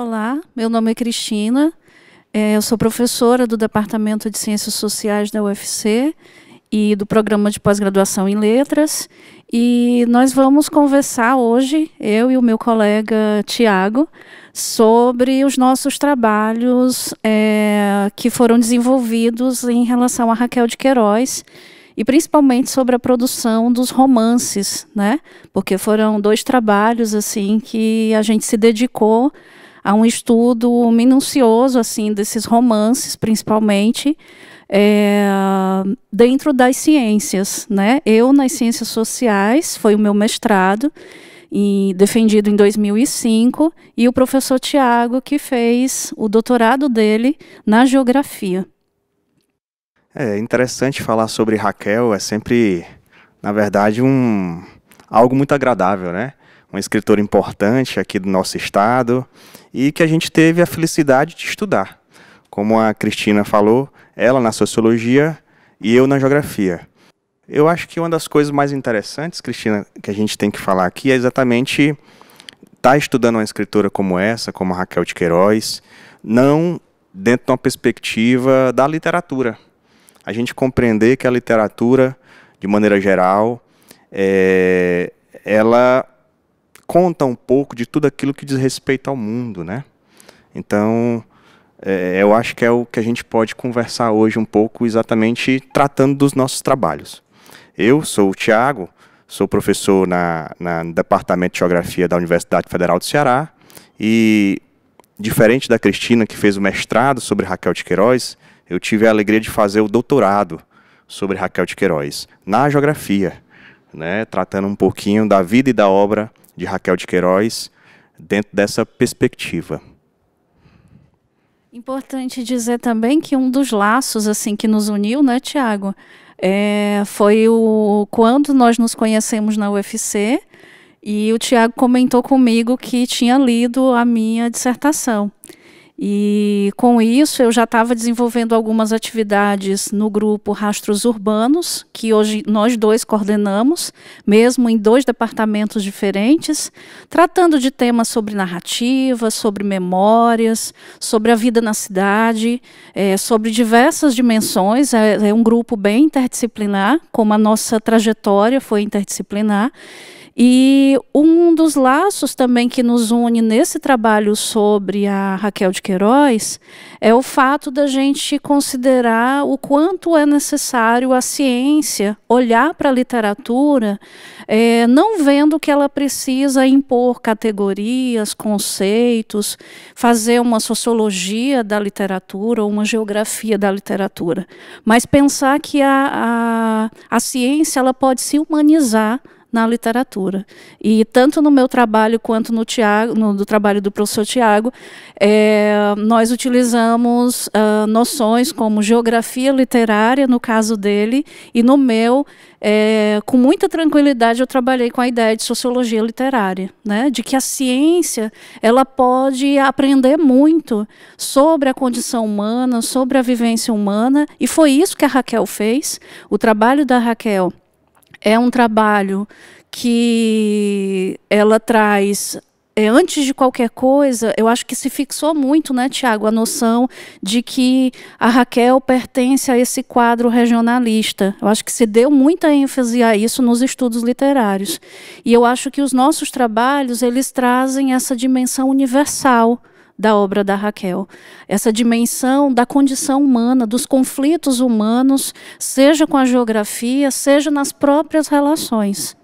Olá, meu nome é Cristina, é, eu sou professora do Departamento de Ciências Sociais da UFC e do Programa de Pós-Graduação em Letras. E nós vamos conversar hoje, eu e o meu colega Tiago, sobre os nossos trabalhos é, que foram desenvolvidos em relação a Raquel de Queiroz e principalmente sobre a produção dos romances, né? Porque foram dois trabalhos assim que a gente se dedicou a um estudo minucioso assim desses romances, principalmente é, dentro das ciências, né? Eu nas ciências sociais foi o meu mestrado e defendido em 2005 e o professor Tiago que fez o doutorado dele na geografia. É interessante falar sobre Raquel, é sempre, na verdade, um algo muito agradável, né? Uma escritora importante aqui do nosso estado e que a gente teve a felicidade de estudar. Como a Cristina falou, ela na sociologia e eu na geografia. Eu acho que uma das coisas mais interessantes, Cristina, que a gente tem que falar aqui é exatamente estar tá estudando uma escritora como essa, como a Raquel de Queiroz, não dentro de uma perspectiva da literatura. A gente compreender que a literatura, de maneira geral, é, ela conta um pouco de tudo aquilo que diz respeito ao mundo, né? Então, é, eu acho que é o que a gente pode conversar hoje um pouco, exatamente tratando dos nossos trabalhos. Eu sou o Tiago, sou professor na, na, no Departamento de Geografia da Universidade Federal do Ceará e, diferente da Cristina, que fez o mestrado sobre Raquel de Queiroz, eu tive a alegria de fazer o doutorado sobre Raquel de Queiroz, na Geografia, né, tratando um pouquinho da vida e da obra de Raquel de Queiroz dentro dessa perspectiva. Importante dizer também que um dos laços assim que nos uniu, né, Tiago, é, foi o quando nós nos conhecemos na UFC e o Tiago comentou comigo que tinha lido a minha dissertação. E com isso eu já estava desenvolvendo algumas atividades no grupo Rastros Urbanos, que hoje nós dois coordenamos, mesmo em dois departamentos diferentes, tratando de temas sobre narrativas, sobre memórias, sobre a vida na cidade, é, sobre diversas dimensões. É, é um grupo bem interdisciplinar, como a nossa trajetória foi interdisciplinar. E um dos laços também que nos une nesse trabalho sobre a Raquel de Queiroz é o fato da gente considerar o quanto é necessário a ciência olhar para a literatura, é, não vendo que ela precisa impor categorias, conceitos, fazer uma sociologia da literatura ou uma geografia da literatura, mas pensar que a, a, a ciência ela pode se humanizar na literatura. E tanto no meu trabalho quanto no, Tiago, no do trabalho do professor Tiago, é, nós utilizamos uh, noções como geografia literária, no caso dele, e no meu, é, com muita tranquilidade, eu trabalhei com a ideia de sociologia literária, né? de que a ciência ela pode aprender muito sobre a condição humana, sobre a vivência humana, e foi isso que a Raquel fez. O trabalho da Raquel é um trabalho que ela traz é, antes de qualquer coisa, eu acho que se fixou muito, né, Tiago, a noção de que a Raquel pertence a esse quadro regionalista. Eu acho que se deu muita ênfase a isso nos estudos literários. E eu acho que os nossos trabalhos, eles trazem essa dimensão universal, da obra da Raquel. Essa dimensão da condição humana, dos conflitos humanos, seja com a geografia, seja nas próprias relações.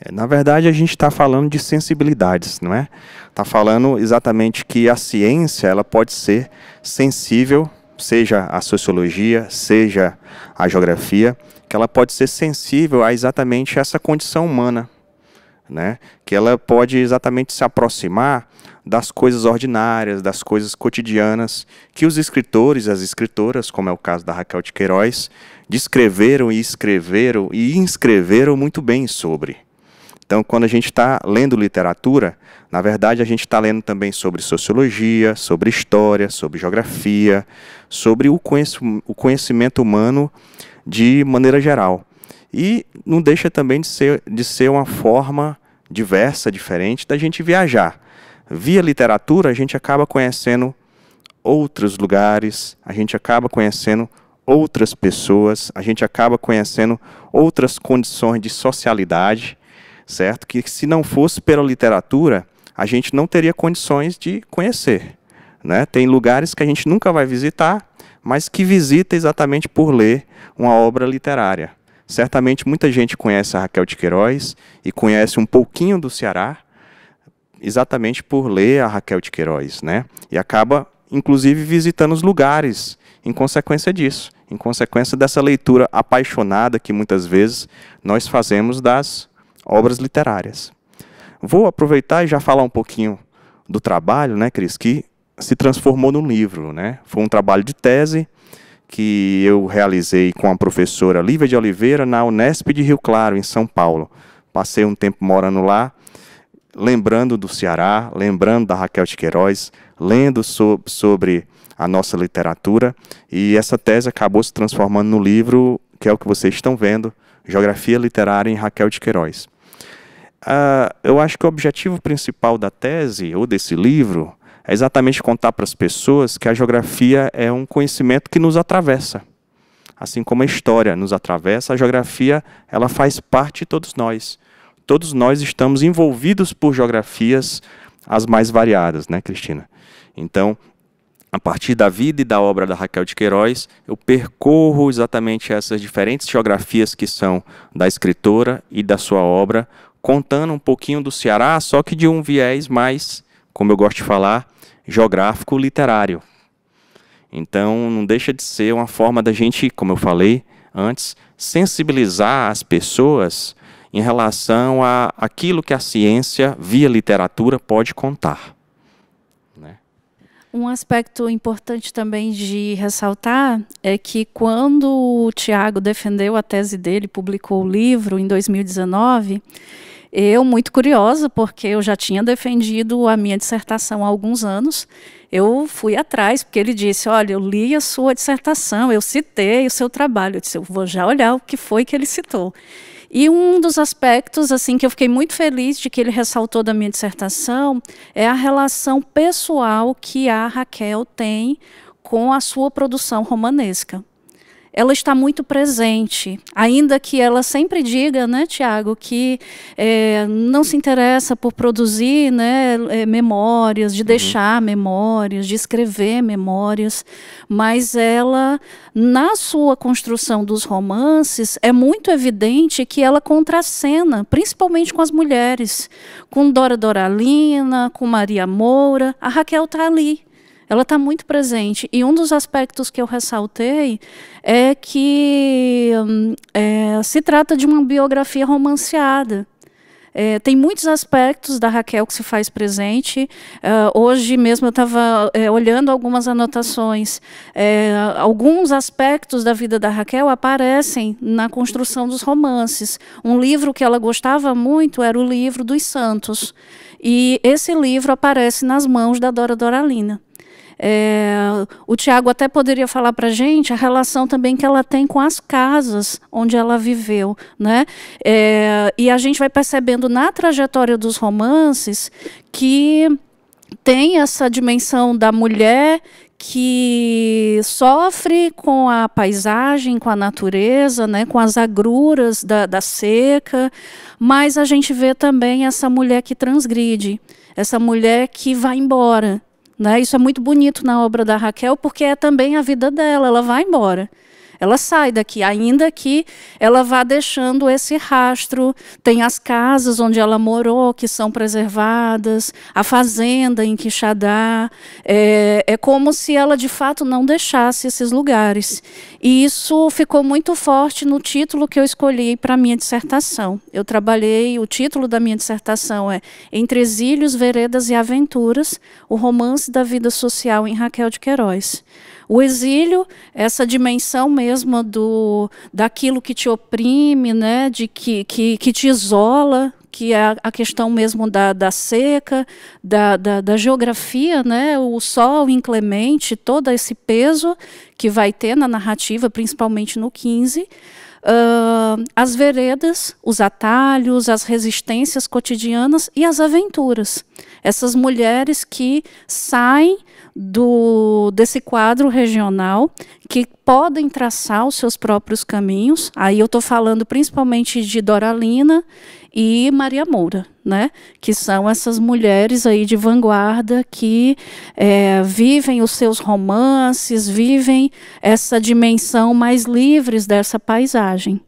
É, na verdade, a gente está falando de sensibilidades, não é? Está falando exatamente que a ciência ela pode ser sensível, seja a sociologia, seja a geografia, que ela pode ser sensível a exatamente essa condição humana, né? Que ela pode exatamente se aproximar das coisas ordinárias, das coisas cotidianas que os escritores, as escritoras, como é o caso da Raquel de Queiroz, descreveram e escreveram e inscreveram muito bem sobre. Então, quando a gente está lendo literatura, na verdade a gente está lendo também sobre sociologia, sobre história, sobre geografia, sobre o conhecimento humano de maneira geral. E não deixa também de ser, de ser uma forma diversa, diferente da gente viajar via literatura, a gente acaba conhecendo outros lugares, a gente acaba conhecendo outras pessoas, a gente acaba conhecendo outras condições de socialidade, certo? Que se não fosse pela literatura, a gente não teria condições de conhecer. Né? Tem lugares que a gente nunca vai visitar, mas que visita exatamente por ler uma obra literária. Certamente muita gente conhece a Raquel de Queiroz e conhece um pouquinho do Ceará, exatamente por ler a Raquel de Queiroz, né? E acaba, inclusive, visitando os lugares em consequência disso, em consequência dessa leitura apaixonada que muitas vezes nós fazemos das obras literárias. Vou aproveitar e já falar um pouquinho do trabalho, né, Cris, que se transformou num livro, né? Foi um trabalho de tese que eu realizei com a professora Lívia de Oliveira na Unesp de Rio Claro, em São Paulo. Passei um tempo morando lá lembrando do Ceará, lembrando da Raquel de Queiroz, lendo so sobre a nossa literatura, e essa tese acabou se transformando no livro que é o que vocês estão vendo, Geografia Literária em Raquel de Queiroz. Uh, eu acho que o objetivo principal da tese ou desse livro é exatamente contar para as pessoas que a geografia é um conhecimento que nos atravessa. Assim como a história nos atravessa, a geografia ela faz parte de todos nós todos nós estamos envolvidos por geografias as mais variadas, né, Cristina? Então, a partir da vida e da obra da Raquel de Queiroz, eu percorro exatamente essas diferentes geografias que são da escritora e da sua obra, contando um pouquinho do Ceará, só que de um viés mais, como eu gosto de falar, geográfico literário. Então, não deixa de ser uma forma da gente, como eu falei antes, sensibilizar as pessoas em relação a aquilo que a ciência, via literatura, pode contar. Né? Um aspecto importante também de ressaltar é que quando o Tiago defendeu a tese dele, publicou o livro em 2019, eu, muito curiosa, porque eu já tinha defendido a minha dissertação há alguns anos, eu fui atrás, porque ele disse: Olha, eu li a sua dissertação, eu citei o seu trabalho. Eu disse: Eu vou já olhar o que foi que ele citou. E um dos aspectos assim que eu fiquei muito feliz de que ele ressaltou da minha dissertação é a relação pessoal que a Raquel tem com a sua produção romanesca ela está muito presente, ainda que ela sempre diga, né, Tiago, que é, não se interessa por produzir, né, é, memórias, de uhum. deixar uhum. memórias, de escrever memórias, mas ela na sua construção dos romances é muito evidente que ela contracena, principalmente com as mulheres, com Dora Doralina, com Maria Moura, a Raquel está ali ela está muito presente. E um dos aspectos que eu ressaltei é que hum, é, se trata de uma biografia romanceada. É, tem muitos aspectos da Raquel que se faz presente. Uh, hoje mesmo eu estava é, olhando algumas anotações. É, alguns aspectos da vida da Raquel aparecem na construção dos romances. Um livro que ela gostava muito era o livro dos Santos. E esse livro aparece nas mãos da Dora Doralina. É, o Tiago até poderia falar para a gente a relação também que ela tem com as casas onde ela viveu. Né? É, e a gente vai percebendo na trajetória dos romances que tem essa dimensão da mulher que sofre com a paisagem, com a natureza, né, com as agruras da, da seca, mas a gente vê também essa mulher que transgride, essa mulher que vai embora, né? Isso é muito bonito na obra da Raquel, porque é também a vida dela, ela vai embora. Ela sai daqui, ainda que ela vá deixando esse rastro. Tem as casas onde ela morou, que são preservadas, a fazenda em Quixadá. É, é como se ela, de fato, não deixasse esses lugares. E isso ficou muito forte no título que eu escolhi para a minha dissertação. Eu trabalhei, o título da minha dissertação é Entre Exílios, Veredas e Aventuras, o romance da vida social em Raquel de Queiroz. O exílio, essa dimensão mesmo do daquilo que te oprime, né, de que, que, que te isola, que é a questão mesmo da, da seca, da, da, da, geografia, né? o sol inclemente, todo esse peso que vai ter na narrativa, principalmente no 15. Uh, ah, as veredas, os atalhos, as resistências cotidianas e as aventuras. Essas mulheres que saem do, desse quadro regional que podem traçar os seus próprios caminhos. Aí eu estou falando principalmente de Doralina e Maria Moura, né? Que são essas mulheres aí de vanguarda que é, vivem os seus romances, vivem essa dimensão mais livres dessa paisagem.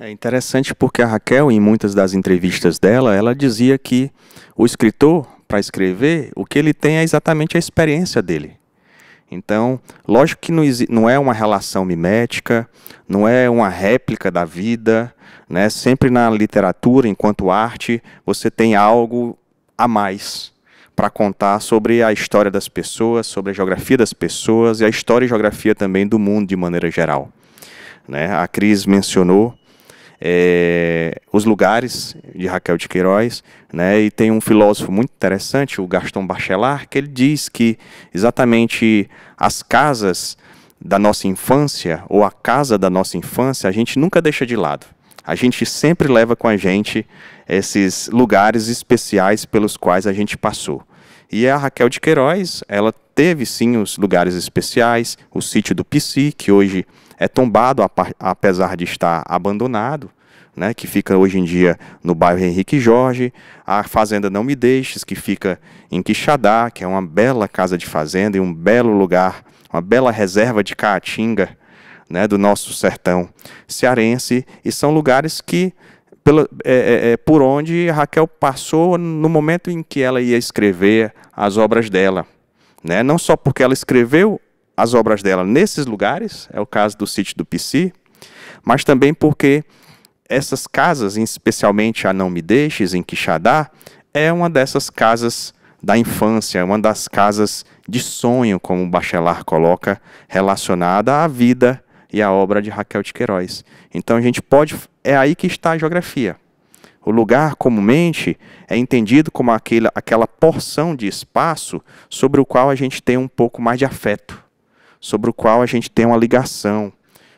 É interessante porque a Raquel, em muitas das entrevistas dela, ela dizia que o escritor para escrever, o que ele tem é exatamente a experiência dele. Então, lógico que não, não é uma relação mimética, não é uma réplica da vida, né? Sempre na literatura, enquanto arte, você tem algo a mais para contar sobre a história das pessoas, sobre a geografia das pessoas e a história e geografia também do mundo de maneira geral. Né? A Cris mencionou é, Os Lugares, de Raquel de Queiroz, né? e tem um filósofo muito interessante, o Gaston Bachelard, que ele diz que exatamente as casas da nossa infância, ou a casa da nossa infância, a gente nunca deixa de lado. A gente sempre leva com a gente esses lugares especiais pelos quais a gente passou. E a Raquel de Queiroz, ela teve sim os lugares especiais, o sítio do Pici, que hoje é tombado, apesar de estar abandonado, né, que fica hoje em dia no bairro Henrique Jorge, a Fazenda Não Me Deixes, que fica em Quixadá, que é uma bela casa de fazenda e um belo lugar, uma bela reserva de caatinga né, do nosso sertão cearense, e são lugares que pela, é, é, é por onde Raquel passou no momento em que ela ia escrever as obras dela. Né? Não só porque ela escreveu as obras dela nesses lugares, é o caso do sítio do Pici, mas também porque essas casas, especialmente a Não Me Deixes, em Quixadá, é uma dessas casas da infância, uma das casas de sonho, como o Bachelar coloca, relacionada à vida e à obra de Raquel de Queiroz. Então a gente pode. É aí que está a geografia. O lugar comumente é entendido como aquela aquela porção de espaço sobre o qual a gente tem um pouco mais de afeto sobre o qual a gente tem uma ligação,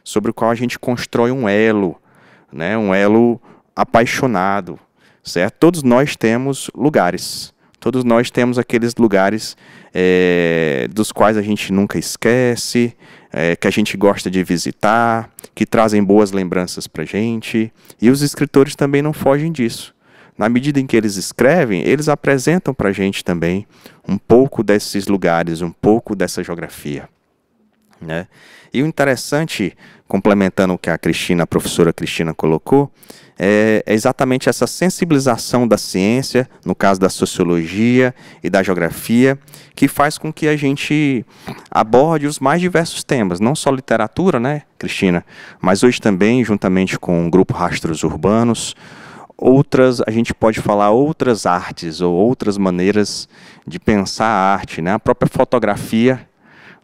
sobre o qual a gente constrói um elo, né? um elo apaixonado, certo? Todos nós temos lugares. Todos nós temos aqueles lugares é, dos quais a gente nunca esquece, é, que a gente gosta de visitar, que trazem boas lembranças para gente. E os escritores também não fogem disso. Na medida em que eles escrevem, eles apresentam para gente também um pouco desses lugares, um pouco dessa geografia. Né? E o interessante, complementando o que a Cristina, a professora Cristina colocou, é, é, exatamente essa sensibilização da ciência, no caso da sociologia e da geografia, que faz com que a gente aborde os mais diversos temas, não só literatura, né, Cristina, mas hoje também, juntamente com o grupo Rastros Urbanos, outras a gente pode falar outras artes ou outras maneiras de pensar a arte, né? A própria fotografia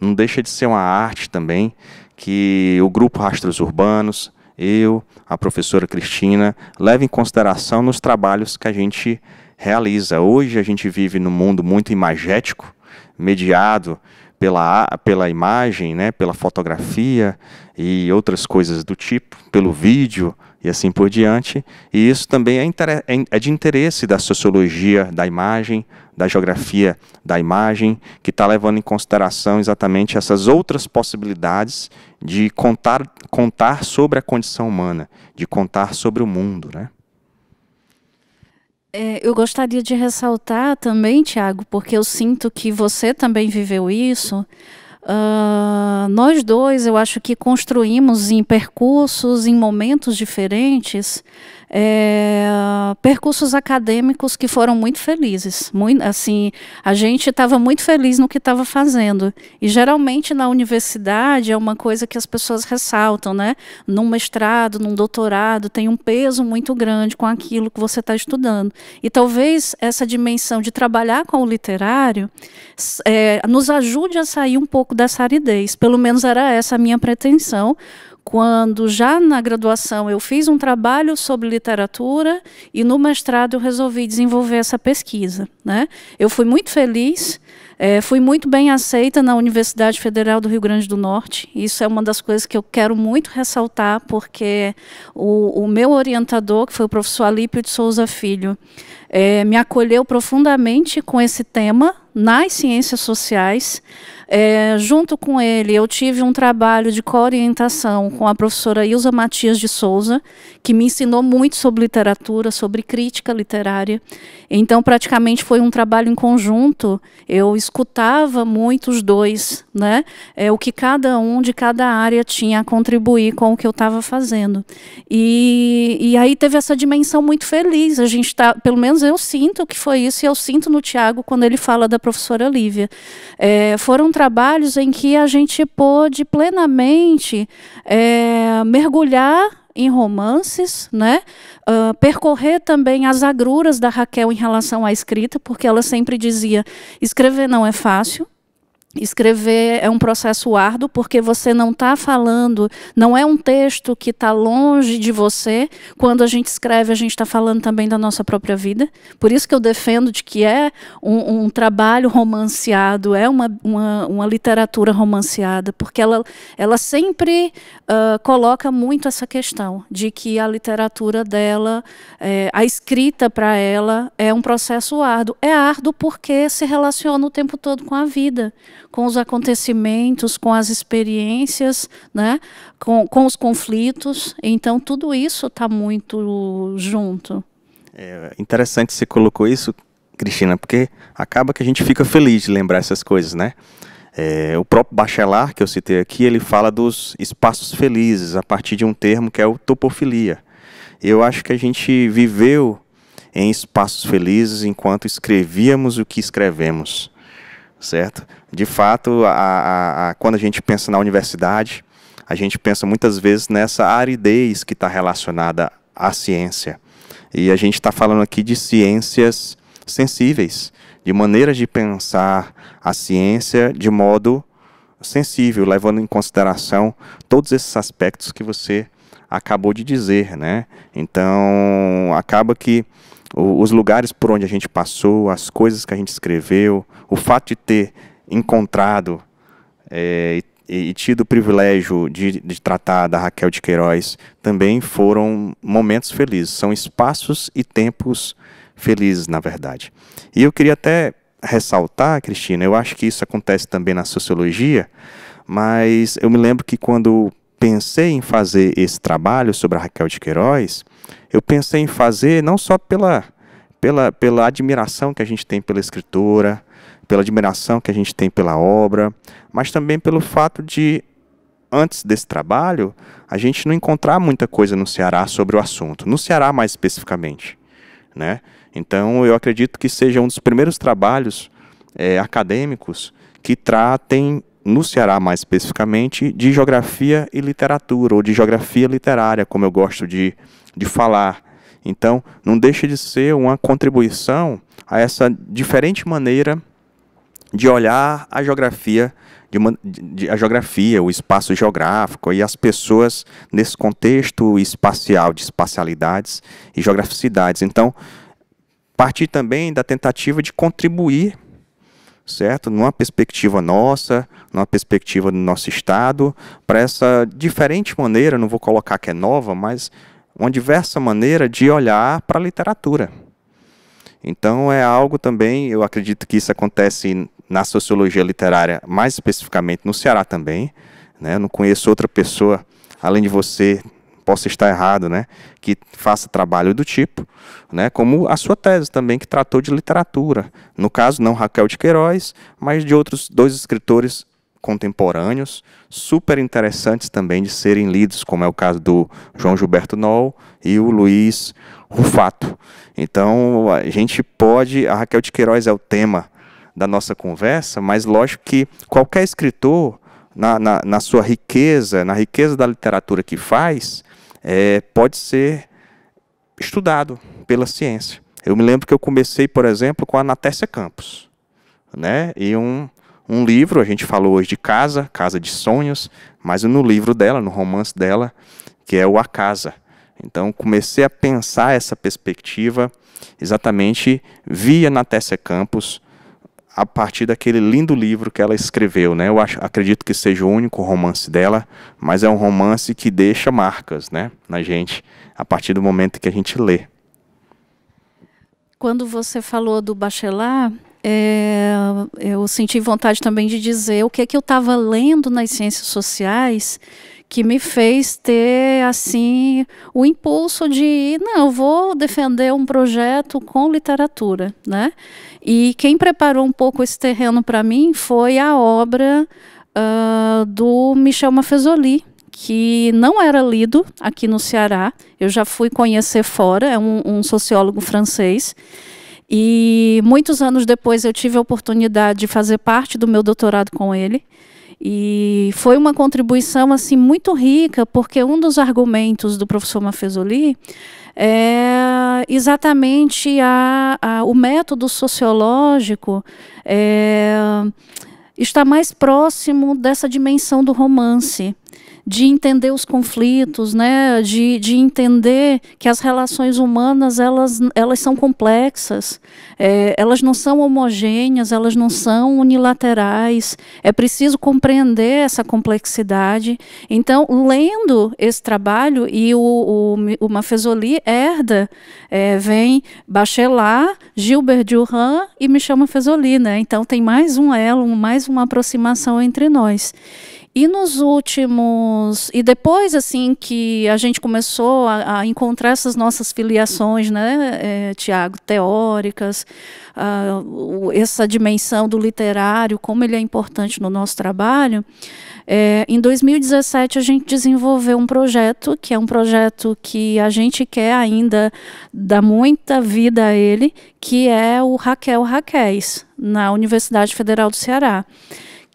não deixa de ser uma arte também que o grupo Rastros Urbanos, eu, a professora Cristina, leva em consideração nos trabalhos que a gente realiza. Hoje a gente vive num mundo muito imagético, mediado pela, pela imagem, né, pela fotografia e outras coisas do tipo, pelo vídeo e assim por diante. E isso também é, é, é de interesse da sociologia da imagem, da geografia da imagem, que está levando em consideração exatamente essas outras possibilidades de contar, contar sobre a condição humana, de contar sobre o mundo, né? É, eu gostaria de ressaltar também, Tiago, porque eu sinto que você também viveu isso. Uh, nós dois, eu acho que construímos em percursos, em momentos diferentes, é, percursos acadêmicos que foram muito felizes. Muito, assim, a gente estava muito feliz no que estava fazendo. E geralmente na universidade é uma coisa que as pessoas ressaltam, né? Num mestrado, num doutorado, tem um peso muito grande com aquilo que você está estudando. E talvez essa dimensão de trabalhar com o literário é, nos ajude a sair um pouco dessa aridez. Pelo menos era essa a minha pretensão quando já na graduação eu fiz um trabalho sobre literatura e no mestrado eu resolvi desenvolver essa pesquisa. Né? Eu fui muito feliz, é, fui muito bem aceita na Universidade Federal do Rio Grande do Norte. Isso é uma das coisas que eu quero muito ressaltar, porque o, o meu orientador, que foi o professor Alípio de Souza Filho, é, me acolheu profundamente com esse tema, nas ciências sociais. É, junto com ele, eu tive um trabalho de coorientação orientação com a professora Ilza Matias de Souza, que me ensinou muito sobre literatura, sobre crítica literária. Então, praticamente foi um trabalho em conjunto. Eu escutava muito os dois, né? É, o que cada um de cada área tinha a contribuir com o que eu estava fazendo. E, e aí teve essa dimensão muito feliz. A gente está, pelo menos eu sinto que foi isso, e eu sinto no Tiago quando ele fala da professora Lívia. É, foram trabalhos em que a gente pôde plenamente é, mergulhar em romances, né? Uh, percorrer também as agruras da Raquel em relação à escrita, porque ela sempre dizia: escrever não é fácil, Escrever é um processo árduo porque você não está falando, não é um texto que está longe de você. Quando a gente escreve, a gente está falando também da nossa própria vida. Por isso que eu defendo de que é um, um trabalho romanceado, é uma, uma, uma, literatura romanceada, porque ela, ela sempre uh, coloca muito essa questão de que a literatura dela, é, a escrita para ela, é um processo árduo. É árduo porque se relaciona o tempo todo com a vida com os acontecimentos, com as experiências, né? com, com os conflitos. Então, tudo isso está muito junto. É interessante você colocou isso, Cristina, porque acaba que a gente fica feliz de lembrar essas coisas, né? É, o próprio Bachelar, que eu citei aqui, ele fala dos espaços felizes a partir de um termo que é o topofilia. Eu acho que a gente viveu em espaços felizes enquanto escrevíamos o que escrevemos certo? De fato, a, a, a, quando a gente pensa na universidade, a gente pensa muitas vezes nessa aridez que está relacionada à ciência. E a gente está falando aqui de ciências sensíveis, de maneiras de pensar a ciência de modo sensível, levando em consideração todos esses aspectos que você acabou de dizer, né? Então, acaba que os lugares por onde a gente passou, as coisas que a gente escreveu, o fato de ter encontrado é, e, e, tido o privilégio de, de tratar da Raquel de Queiroz também foram momentos felizes, são espaços e tempos felizes, na verdade. E eu queria até ressaltar, Cristina, eu acho que isso acontece também na sociologia, mas eu me lembro que quando pensei em fazer esse trabalho sobre a Raquel de Queiroz, eu pensei em fazer não só pela, pela, pela admiração que a gente tem pela escritora, pela admiração que a gente tem pela obra, mas também pelo fato de, antes desse trabalho, a gente não encontrar muita coisa no Ceará sobre o assunto, no Ceará mais especificamente. Né? Então, eu acredito que seja um dos primeiros trabalhos é, acadêmicos que tratem no Ceará mais especificamente, de geografia e literatura, ou de geografia literária, como eu gosto de, de falar. Então, não deixa de ser uma contribuição a essa diferente maneira de olhar a geografia, de uma, de, a geografia, o espaço geográfico e as pessoas nesse contexto espacial de espacialidades e geograficidades. Então, partir também da tentativa de contribuir, certo, numa perspectiva nossa, numa perspectiva do nosso estado, para essa diferente maneira, não vou colocar que é nova, mas uma diversa maneira de olhar para a literatura. Então é algo também, eu acredito que isso acontece na sociologia literária, mais especificamente no Ceará também. Né? Eu não conheço outra pessoa, além de você, posso estar errado, né? que faça trabalho do tipo, né? como a sua tese também, que tratou de literatura. No caso, não Raquel de Queiroz, mas de outros dois escritores contemporâneos, super interessantes também de serem lidos, como é o caso do João Gilberto Noll e o Luiz Rufato. Então, a gente pode, a Raquel de Queiroz é o tema da nossa conversa, mas lógico que qualquer escritor, na, na, na sua riqueza, na riqueza da literatura que faz, é, pode ser estudado pela ciência. Eu me lembro que eu comecei, por exemplo, com a Natécia Campos, né? E um um livro, a gente falou hoje de Casa, Casa de Sonhos, mas no livro dela, no romance dela, que é o A Casa. Então comecei a pensar essa perspectiva exatamente via Natessa Campos, a partir daquele lindo livro que ela escreveu, né? Eu acho, acredito que seja o único romance dela, mas é um romance que deixa marcas, né, na gente a partir do momento que a gente lê. Quando você falou do Bachelar, é, eu senti vontade também de dizer o que é que eu estava lendo nas ciências sociais que me fez ter assim o impulso de não eu vou defender um projeto com literatura, né? E quem preparou um pouco esse terreno para mim foi a obra uh, do Michel Mafezoli, que não era lido aqui no Ceará. Eu já fui conhecer fora, é um, um sociólogo francês. E muitos anos depois eu tive a oportunidade de fazer parte do meu doutorado com ele. E foi uma contribuição assim muito rica, porque um dos argumentos do professor Mafezoli é exatamente a, a, o método sociológico é, está mais próximo dessa dimensão do romance de entender os conflitos, né? de, de entender que as relações humanas elas, elas são complexas, é, elas não são homogêneas, elas não são unilaterais. É preciso compreender essa complexidade. Então, lendo esse trabalho, e o, o, o Mafezoli herda, é, vem Bachelard, Gilbert Durand e Michel chama Né? Então, tem mais um elo, mais uma aproximação entre nós. E nos últimos. E depois, assim, que a gente começou a, a encontrar essas nossas filiações, né, é, Tiago, teóricas, a, ah, essa dimensão do literário, como ele é importante no nosso trabalho, é, em 2017 a gente desenvolveu um projeto, que é um projeto que a gente quer ainda dar muita vida a ele, que é o Raquel Raquéis, na Universidade Federal do Ceará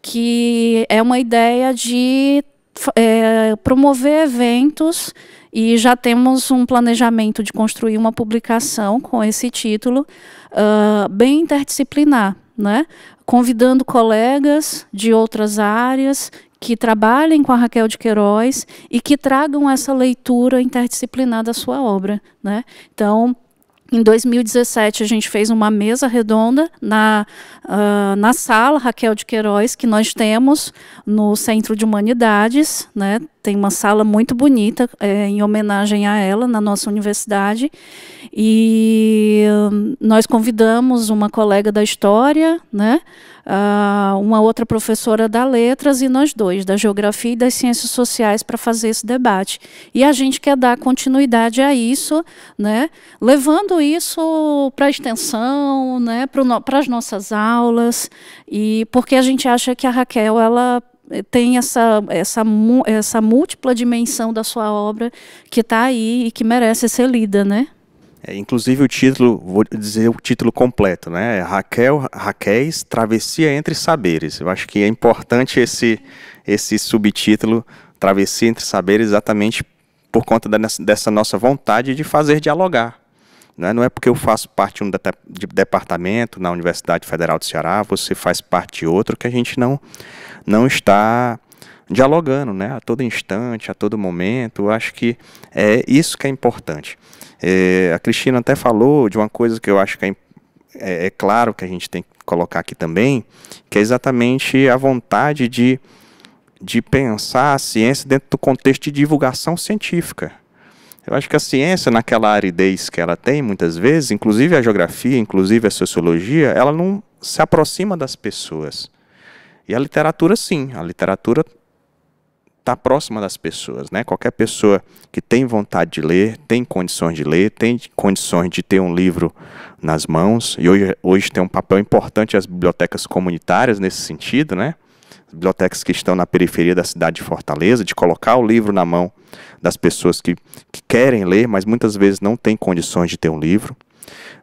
que é uma ideia de é, promover eventos e já temos um planejamento de construir uma publicação com esse título uh, bem interdisciplinar, né? convidando colegas de outras áreas que trabalhem com a Raquel de Queiroz e que tragam essa leitura interdisciplinar da sua obra. Né? Então, em 2017, a gente fez uma mesa redonda na, uh, na sala Raquel de Queiroz, que nós temos no Centro de Humanidades, né? tem uma sala muito bonita é, em homenagem a ela na nossa universidade. E hum, nós convidamos uma colega da história, né, uma outra professora da letras e nós dois, da geografia e das ciências sociais, para fazer esse debate. E a gente quer dar continuidade a isso, né, levando isso para a extensão, né, para as nossas aulas, e porque a gente acha que a Raquel ela tem essa, essa, essa múltipla dimensão da sua obra que está aí e que merece ser lida, né? É, inclusive o título, vou dizer o título completo, né? É Raquel Travessia entre Saberes. Eu acho que é importante esse, esse subtítulo, Travessia entre Saberes, exatamente por conta da, dessa nossa vontade de fazer dialogar né? Não é porque eu faço parte de um de departamento na Universidade Federal do Ceará, você faz parte de outro, que a gente não, não está dialogando né? a todo instante, a todo momento. Eu acho que é isso que é importante. É, a Cristina até falou de uma coisa que eu acho que é, é, é claro que a gente tem que colocar aqui também, que é exatamente a vontade de, de pensar a ciência dentro do contexto de divulgação científica. Eu acho que a ciência, naquela aridez que ela tem, muitas vezes, inclusive a geografia, inclusive a sociologia, ela não se aproxima das pessoas. E a literatura, sim, a literatura está próxima das pessoas, né? Qualquer pessoa que tem vontade de ler, tem condições de ler, tem condições de ter um livro nas mãos, e hoje, hoje tem um papel importante as bibliotecas comunitárias nesse sentido, né? bibliotecas que estão na periferia da cidade de Fortaleza, de colocar o livro na mão das pessoas que, que querem ler, mas muitas vezes não têm condições de ter um livro.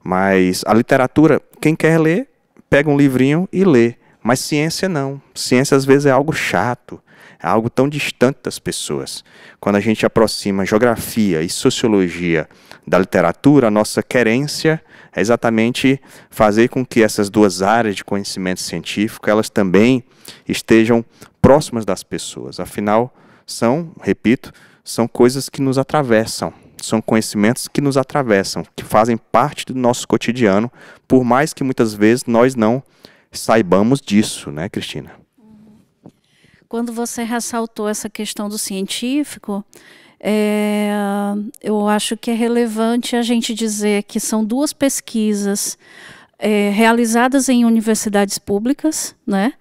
Mas a literatura, quem quer ler, pega um livrinho e lê. Mas ciência não. Ciência às vezes é algo chato, é algo tão distante das pessoas. Quando a gente aproxima geografia e sociologia da literatura, a nossa querência é exatamente fazer com que essas duas áreas de conhecimento científico, elas também estejam próximas das pessoas. Afinal, são, repito, são coisas que nos atravessam, são conhecimentos que nos atravessam, que fazem parte do nosso cotidiano, por mais que muitas vezes nós não saibamos disso, né, Cristina? Uhum. Quando você ressaltou essa questão do científico, é, eu acho que é relevante a gente dizer que são duas pesquisas é, realizadas em universidades públicas, né?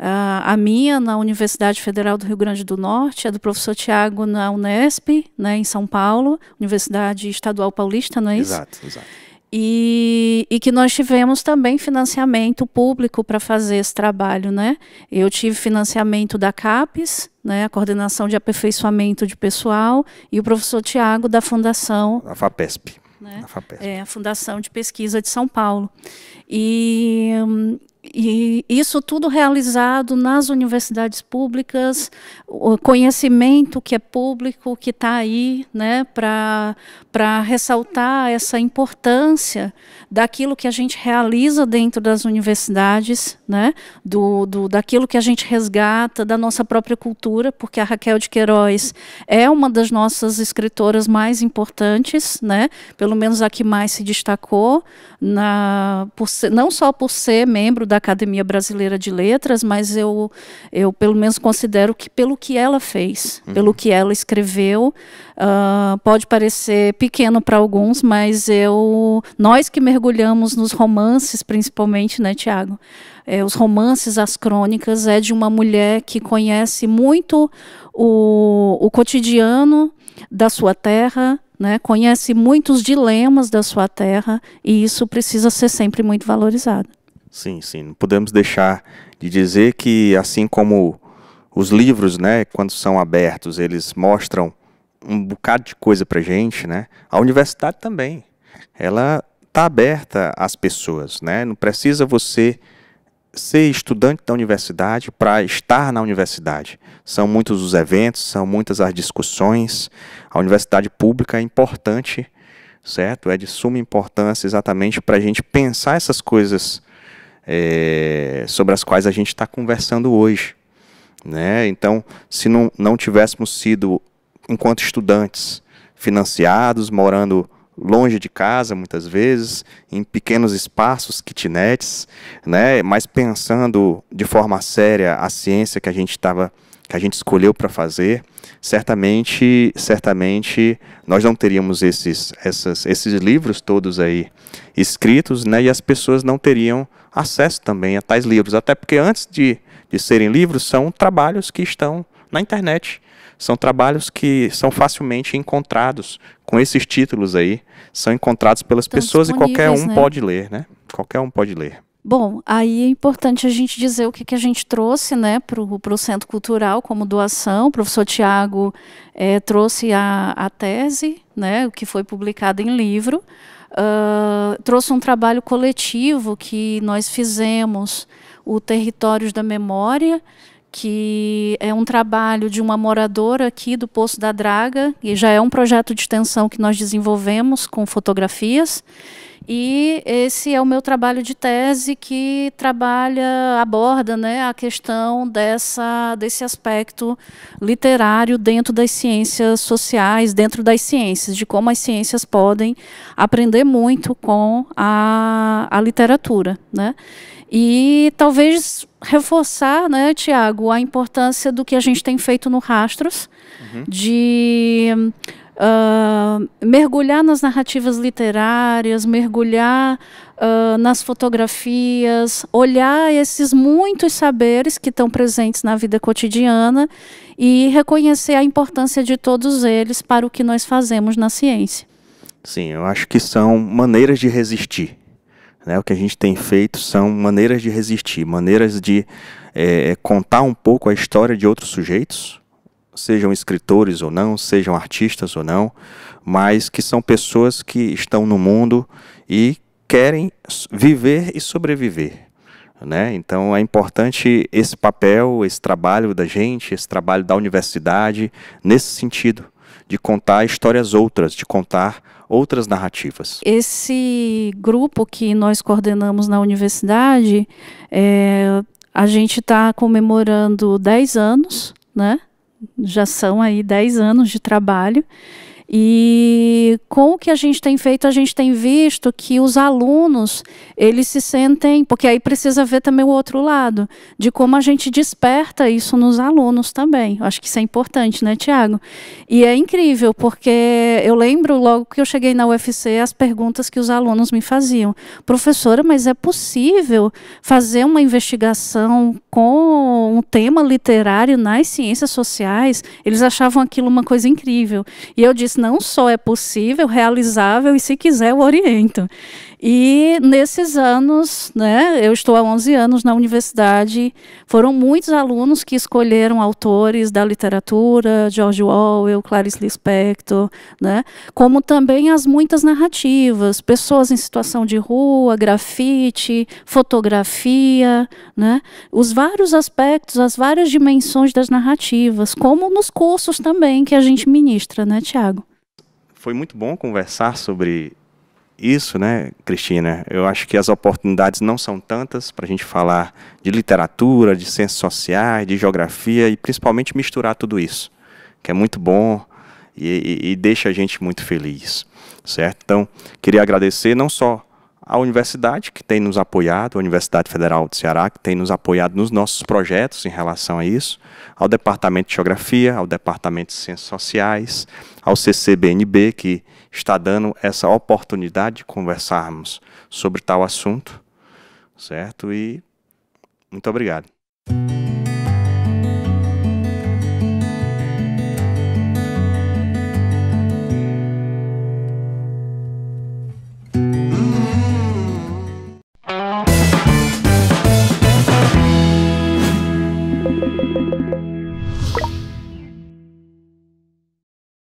A, minha na Universidade Federal do Rio Grande do Norte, a do professor Tiago na Unesp, né, em São Paulo, Universidade Estadual Paulista, não é isso? Exato, exato. E, e, que nós tivemos também financiamento público para fazer esse trabalho, né? Eu tive financiamento da CAPES, né, a coordenação de aperfeiçoamento de pessoal, e o professor Tiago da Fundação. A FAPESP. Né? FAPESP. É, a Fundação de Pesquisa de São Paulo. E, hum, e isso tudo realizado nas universidades públicas, o conhecimento que é público, que está aí né, para ressaltar essa importância daquilo que a gente realiza dentro das universidades, né, do, do, daquilo que a gente resgata da nossa própria cultura, porque a Raquel de Queiroz é uma das nossas escritoras mais importantes, né, pelo menos a que mais se destacou, na, por, não só por ser membro da Academia Brasileira de Letras, mas eu, eu pelo menos considero que pelo que ela fez, uhum. pelo que ela escreveu, uh, pode parecer pequeno para alguns, mas eu nós que mergulhamos nos romances, principalmente, né, Tiago? É, os romances, as crônicas, é de uma mulher que conhece muito o, o cotidiano da sua terra, né? conhece muitos dilemas da sua terra, e isso precisa ser sempre muito valorizado. Sim, sim. Não podemos deixar de dizer que, assim como os livros, né, quando são abertos, eles mostram um bocado de coisa para gente, né? A universidade também, ela está aberta às pessoas, né? Não precisa você ser estudante da universidade para estar na universidade. São muitos os eventos, são muitas as discussões. A universidade pública é importante, certo? É de suma importância exatamente para a gente pensar essas coisas é, sobre as quais a gente está conversando hoje. Né? Então, se não, não tivéssemos sido, enquanto estudantes, financiados, morando longe de casa, muitas vezes, em pequenos espaços, kitnets, né? mas pensando de forma séria a ciência que a gente estava que a gente escolheu para fazer, certamente, certamente nós não teríamos esses, essas, esses livros todos aí escritos, né? E as pessoas não teriam acesso também a tais livros, até porque antes de, de serem livros, são trabalhos que estão na internet. São trabalhos que são facilmente encontrados com esses títulos aí, são encontrados pelas pessoas e qualquer um né? pode ler, né? Qualquer um pode ler. Bom, aí é importante a gente dizer o que, que a gente trouxe né, para o Centro Cultural como doação. O professor Tiago é, trouxe a, a tese, né, o que foi publicado em livro uh, trouxe um trabalho coletivo que nós fizemos, o Territórios da Memória, que é um trabalho de uma moradora aqui do Poço da Draga, e já é um projeto de extensão que nós desenvolvemos com fotografias, e esse é o meu trabalho de tese que trabalha, aborda né, a questão dessa, desse aspecto literário dentro das ciências sociais, dentro das ciências, de como as ciências podem aprender muito com a, a literatura. Né? E talvez reforçar, né, Tiago, a importância do que a gente tem feito no Rastros, uhum. de Uh, mergulhar nas narrativas literárias, mergulhar uh, nas fotografias, olhar esses muitos saberes que estão presentes na vida cotidiana e reconhecer a importância de todos eles para o que nós fazemos na ciência. Sim, eu acho que são maneiras de resistir. Né? O que a gente tem feito são maneiras de resistir, maneiras de é, contar um pouco a história de outros sujeitos, sejam escritores ou não, sejam artistas ou não, mas que são pessoas que estão no mundo e querem viver e sobreviver. Né? Então é importante esse papel, esse trabalho da gente, esse trabalho da universidade, nesse sentido, de contar histórias outras, de contar outras narrativas. Esse grupo que nós coordenamos na universidade, é, a gente está comemorando 10 anos, né? já são aí 10 anos de trabalho e com o que a gente tem feito, a gente tem visto que os alunos, eles se sentem, porque aí precisa ver também o outro lado, de como a gente desperta isso nos alunos também. Eu acho que isso é importante, né, Tiago? E é incrível, porque eu lembro logo que eu cheguei na UFC, as perguntas que os alunos me faziam. Professora, mas é possível fazer uma investigação com um tema literário nas ciências sociais? Eles achavam aquilo uma coisa incrível. E eu disse, não só é possível, realizável e, se quiser, eu oriento. E nesses anos, né, eu estou há 11 anos na universidade, foram muitos alunos que escolheram autores da literatura, George Orwell, Clarice Lispector, né, como também as muitas narrativas, pessoas em situação de rua, grafite, fotografia, né, os vários aspectos, as várias dimensões das narrativas, como nos cursos também que a gente ministra, né, Tiago? Foi muito bom conversar sobre isso, né, Cristina? Eu acho que as oportunidades não são tantas para a gente falar de literatura, de ciências sociais, de geografia e principalmente misturar tudo isso, que é muito bom e, e, e deixa a gente muito feliz, certo? Então, queria agradecer não só à universidade que tem nos apoiado, a Universidade Federal do Ceará, que tem nos apoiado nos nossos projetos em relação a isso, ao Departamento de Geografia, ao Departamento de Ciências Sociais, ao CCBNB, que está dando essa oportunidade de conversarmos sobre tal assunto, certo? E muito obrigado.